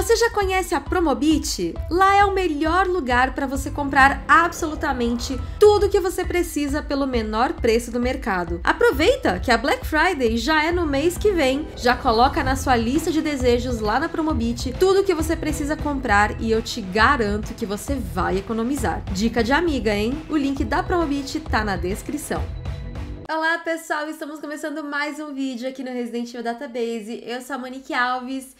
Você já conhece a Promobit? Lá é o melhor lugar para você comprar absolutamente tudo que você precisa pelo menor preço do mercado. Aproveita que a Black Friday já é no mês que vem. Já coloca na sua lista de desejos lá na Promobit tudo que você precisa comprar e eu te garanto que você vai economizar. Dica de amiga, hein? O link da Promobit tá na descrição. Olá pessoal, estamos começando mais um vídeo aqui no Resident Evil Database. Eu sou a Monique Alves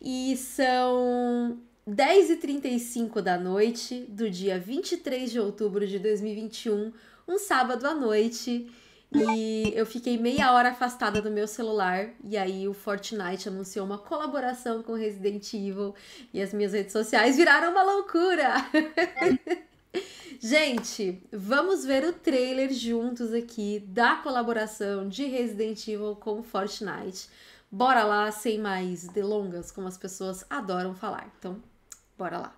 e são 10h35 da noite do dia 23 de outubro de 2021, um sábado à noite. E eu fiquei meia hora afastada do meu celular. E aí o Fortnite anunciou uma colaboração com Resident Evil. E as minhas redes sociais viraram uma loucura. Gente, vamos ver o trailer juntos aqui da colaboração de Resident Evil com Fortnite. Bora lá, sem mais delongas, como as pessoas adoram falar. Então, bora lá.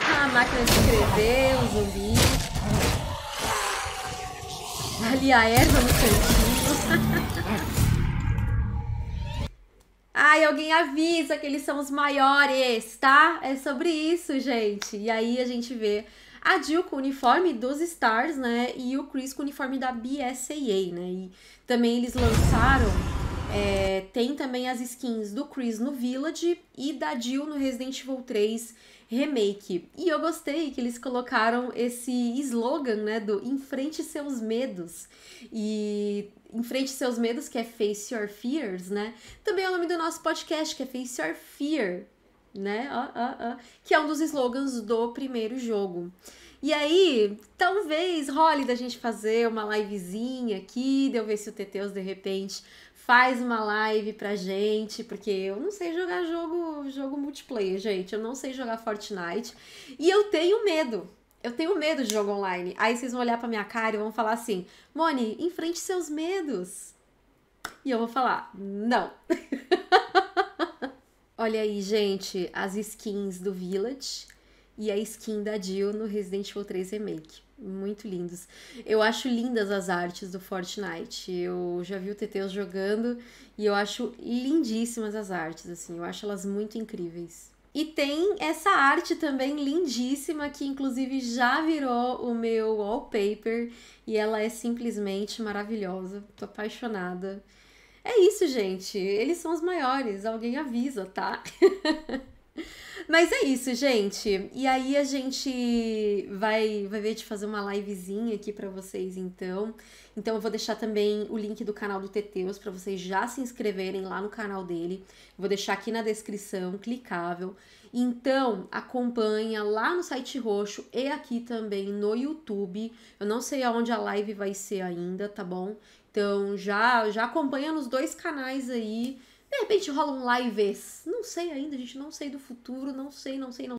Ah, a máquina de escrever, o zumbi. Ali a erva no cantinho. Ai, alguém avisa que eles são os maiores, tá? É sobre isso, gente. E aí a gente vê a Jill com o uniforme dos Stars, né? E o Chris com o uniforme da BSAA, né? E também eles lançaram. É, tem também as skins do Chris no Village e da Jill no Resident Evil 3 Remake. E eu gostei que eles colocaram esse slogan, né? Do Enfrente seus medos. E Enfrente seus medos, que é Face Your Fears, né? Também é o nome do nosso podcast, que é Face Your Fear né? que é um dos slogans do primeiro jogo. E aí, talvez role da gente fazer uma livezinha aqui, de eu ver se o Teteus de repente faz uma live pra gente, porque eu não sei jogar jogo, jogo multiplayer, gente. Eu não sei jogar Fortnite e eu tenho medo. Eu tenho medo de jogo online. Aí vocês vão olhar pra minha cara e vão falar assim: "Moni, enfrente seus medos". E eu vou falar: "Não". Olha aí, gente, as skins do Village e a skin da Jill no Resident Evil 3 Remake. Muito lindos. Eu acho lindas as artes do Fortnite. Eu já vi o Teteus jogando e eu acho lindíssimas as artes, assim. Eu acho elas muito incríveis. E tem essa arte também lindíssima que inclusive já virou o meu wallpaper e ela é simplesmente maravilhosa. Tô apaixonada. É isso, gente. Eles são os maiores. Alguém avisa, tá? Mas é isso, gente. E aí a gente vai, vai ver de fazer uma livezinha aqui para vocês, então. Então eu vou deixar também o link do canal do Teteus para vocês já se inscreverem lá no canal dele. Vou deixar aqui na descrição, clicável. Então, acompanha lá no site roxo e aqui também no YouTube. Eu não sei aonde a live vai ser ainda, tá bom? Então já já acompanha nos dois canais aí. De repente rola um live, não sei ainda, gente, não sei do futuro, não sei, não sei, não